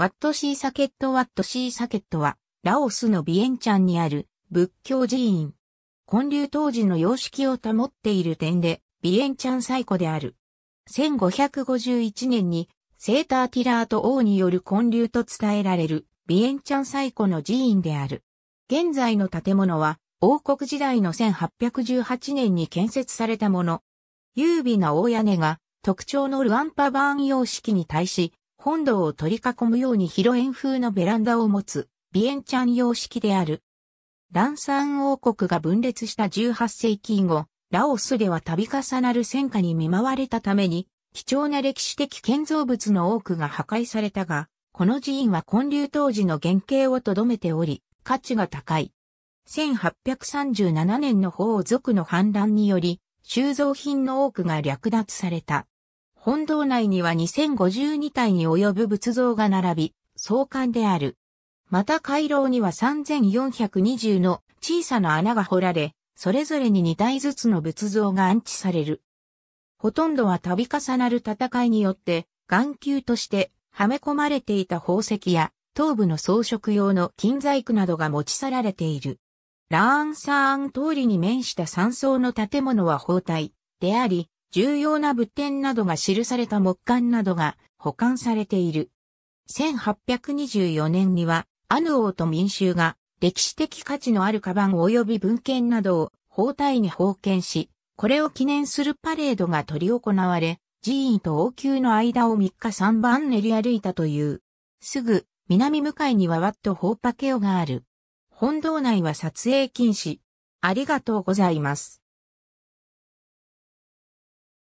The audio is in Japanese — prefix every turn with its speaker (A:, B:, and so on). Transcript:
A: ワットシーサケットワットシーサケットは、ラオスのビエンチャンにある仏
B: 教寺院。建立当時の様式を保っている点で、ビエンチャン最古である。1551年に、セーターティラート王による建立と伝えられる、ビエンチャン最古の寺院である。現在の建物は、王国時代の1818年に建設されたもの。優美な大屋根が、特徴のルアンパバーン様式に対し、本堂を取り囲むように広縁風のベランダを持つ、ビエンチャン様式である。ランサン王国が分裂した18世紀以後、ラオスでは度重なる戦火に見舞われたために、貴重な歴史的建造物の多くが破壊されたが、この寺院は建立当時の原型を留めており、価値が高い。1837年の法族の反乱により、収蔵品の多くが略奪された。本堂内には2052体に及ぶ仏像が並び、壮観である。また回廊には3420の小さな穴が掘られ、それぞれに2体ずつの仏像が安置される。ほとんどは度重なる戦いによって、眼球としてはめ込まれていた宝石や、頭部の装飾用の金細工などが持ち去られている。ラーンサーン通りに面した山荘の建物は包帯であり、重要な仏典などが記された木簡などが保管されている。1824年には、アヌ王と民衆が歴史的価値のあるカバン及び文献などを包帯に封建し、これを記念するパレードが取り行われ、寺院と王宮の間を3日3番練り歩いたという。すぐ、南向かいにはワットホーパケオがある。本堂内は撮影
A: 禁止。ありがとうございます。